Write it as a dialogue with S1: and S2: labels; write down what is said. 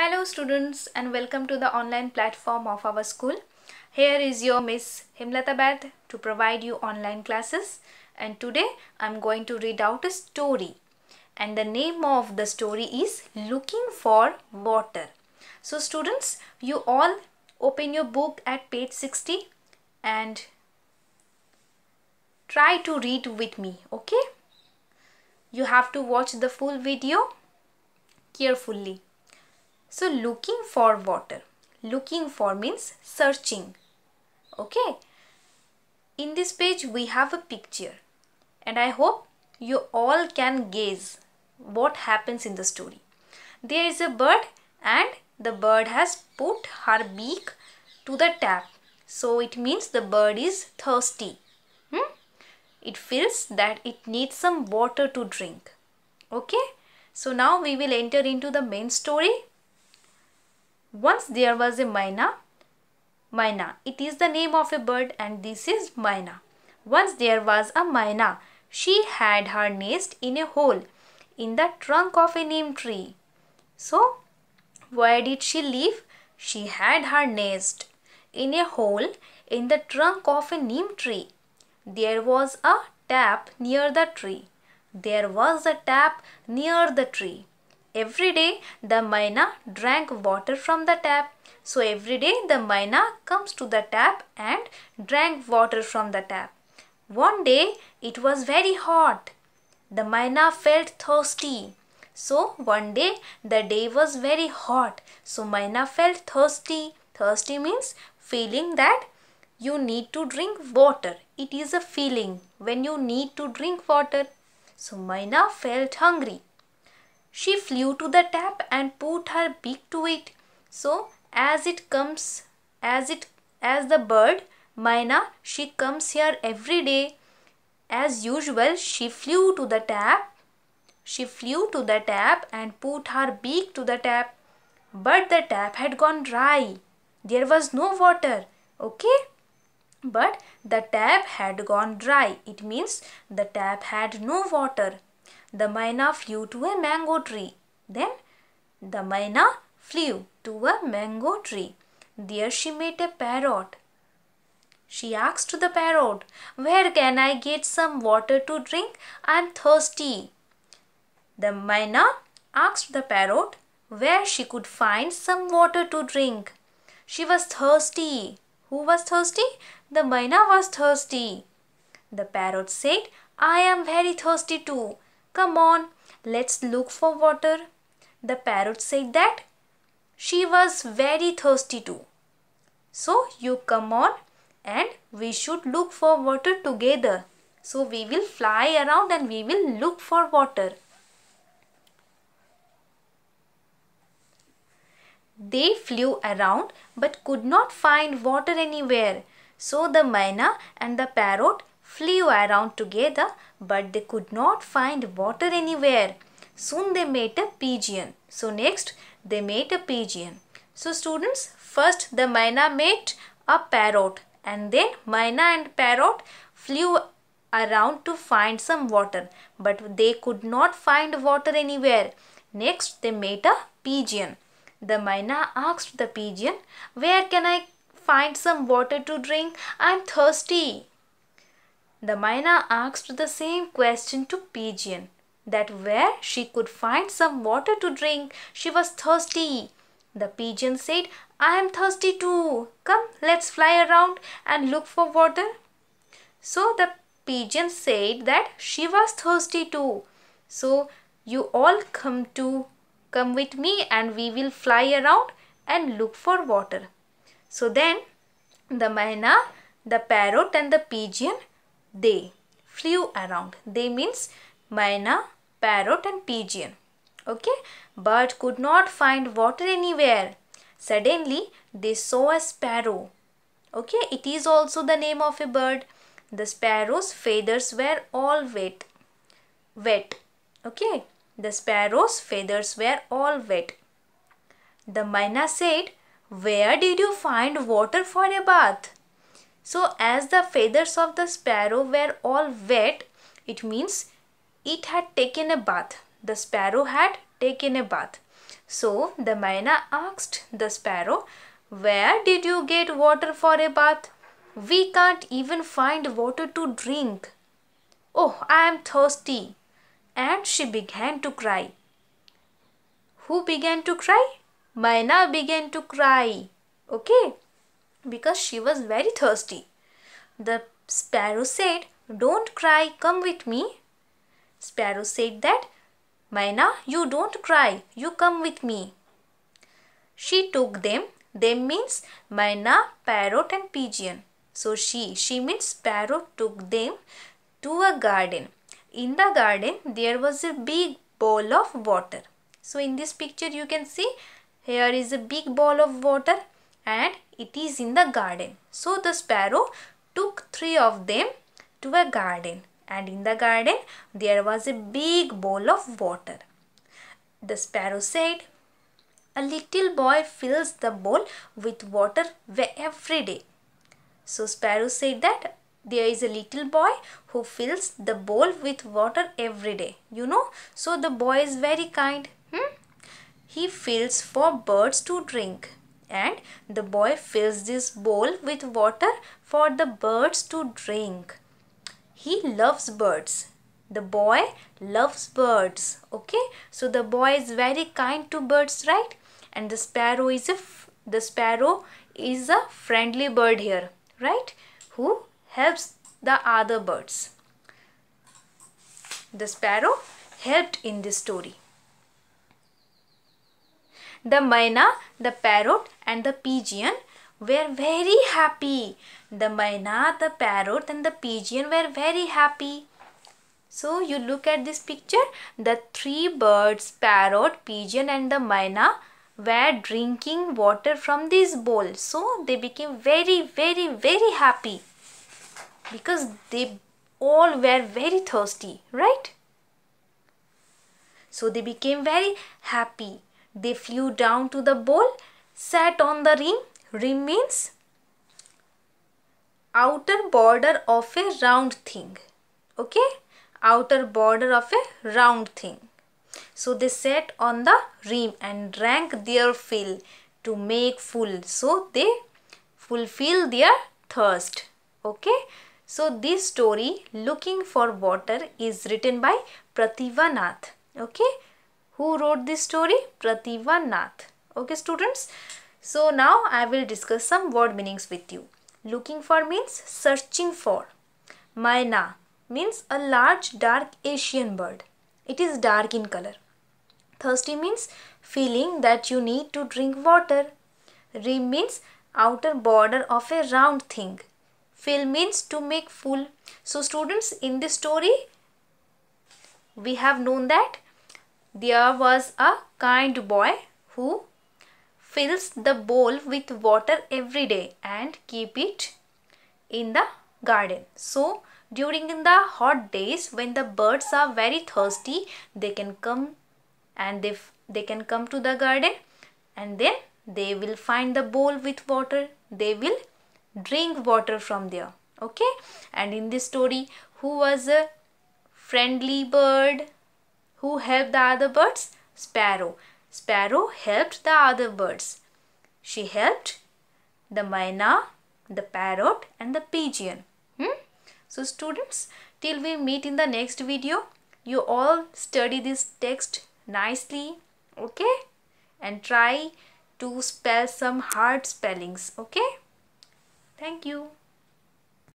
S1: Hello students and welcome to the online platform of our school. Here is your Miss Himlata to provide you online classes and today I'm going to read out a story and the name of the story is Looking for Water. So students you all open your book at page 60 and try to read with me okay. You have to watch the full video carefully. So looking for water. Looking for means searching. Okay. In this page we have a picture and I hope you all can gaze what happens in the story. There is a bird and the bird has put her beak to the tap. So it means the bird is thirsty. Hmm? It feels that it needs some water to drink. Okay? So now we will enter into the main story. Once there was a myna. Myna. It is the name of a bird and this is myna. Once there was a myna. She had her nest in a hole in the trunk of a neem tree. So, where did she live? She had her nest in a hole in the trunk of a neem tree. There was a tap near the tree. There was a tap near the tree. Every day the Maina drank water from the tap. So every day the Maina comes to the tap and drank water from the tap. One day it was very hot. The Maina felt thirsty. So one day the day was very hot. So Maina felt thirsty. Thirsty means feeling that you need to drink water. It is a feeling when you need to drink water. So Maina felt hungry. She flew to the tap and put her beak to it. So as it comes, as it as the bird, Maina, she comes here every day. As usual, she flew to the tap. She flew to the tap and put her beak to the tap. But the tap had gone dry. There was no water. Okay? But the tap had gone dry. It means the tap had no water. The myna flew to a mango tree. Then the myna flew to a mango tree. There she met a parrot. She asked the parrot, Where can I get some water to drink? I'm thirsty. The myna asked the parrot where she could find some water to drink. She was thirsty. Who was thirsty? The myna was thirsty. The parrot said, I am very thirsty too. Come on, let's look for water. The parrot said that she was very thirsty too. So you come on and we should look for water together. So we will fly around and we will look for water. They flew around but could not find water anywhere. So the myna and the parrot flew around together but they could not find water anywhere. Soon they met a pigeon. So next they met a pigeon. So students first the myna met a parrot and then myna and parrot flew around to find some water but they could not find water anywhere. Next they met a pigeon. The myna asked the pigeon, where can I find some water to drink? I am thirsty. The miner asked the same question to Pigeon that where she could find some water to drink, she was thirsty. The pigeon said, I am thirsty too. Come, let's fly around and look for water. So the pigeon said that she was thirsty too. So you all come to come with me and we will fly around and look for water. So then the myna, the parrot and the pigeon they flew around. They means myna, parrot and pigeon. Okay. But could not find water anywhere. Suddenly they saw a sparrow. Okay. It is also the name of a bird. The sparrow's feathers were all wet. Wet. Okay. The sparrow's feathers were all wet. The myna said, Where did you find water for a bath? So as the feathers of the sparrow were all wet, it means it had taken a bath. The sparrow had taken a bath. So the Myna asked the sparrow, Where did you get water for a bath? We can't even find water to drink. Oh, I am thirsty. And she began to cry. Who began to cry? Myna began to cry. Okay because she was very thirsty. The sparrow said, Don't cry, come with me. Sparrow said that, "Myna, you don't cry, you come with me. She took them, them means Myna, parrot and pigeon. So she, she means sparrow took them to a garden. In the garden, there was a big bowl of water. So in this picture, you can see here is a big bowl of water and it is in the garden. So the sparrow took three of them to a garden and in the garden there was a big bowl of water. The sparrow said, A little boy fills the bowl with water every day. So sparrow said that there is a little boy who fills the bowl with water every day. You know, so the boy is very kind. Hmm? He fills for birds to drink and the boy fills this bowl with water for the birds to drink. He loves birds. The boy loves birds. Okay, so the boy is very kind to birds, right? And the sparrow is a the sparrow is a friendly bird here, right? Who helps the other birds. The sparrow helped in this story. The myna, the parrot and the pigeon were very happy. The myna, the parrot and the pigeon were very happy. So you look at this picture. The three birds, parrot, pigeon and the myna were drinking water from this bowl. So they became very, very, very happy because they all were very thirsty, right? So they became very happy. They flew down to the bowl, sat on the rim. Rim means outer border of a round thing. Okay? Outer border of a round thing. So they sat on the rim and drank their fill to make full. So they fulfill their thirst. Okay? So this story, Looking for Water, is written by Prativanath. Okay? Who wrote this story? Pratibha Nath. Okay students. So now I will discuss some word meanings with you. Looking for means searching for. Maina means a large dark Asian bird. It is dark in color. Thirsty means feeling that you need to drink water. Rim means outer border of a round thing. Fill means to make full. So students in this story we have known that there was a kind boy who fills the bowl with water every day and keep it in the garden. So during the hot days when the birds are very thirsty they can come and they, they can come to the garden and then they will find the bowl with water. They will drink water from there. Okay. And in this story who was a friendly bird who helped the other birds? Sparrow. Sparrow helped the other birds. She helped the myna, the parrot and the pigeon. Hmm? So students, till we meet in the next video, you all study this text nicely, okay? And try to spell some hard spellings, okay? Thank you.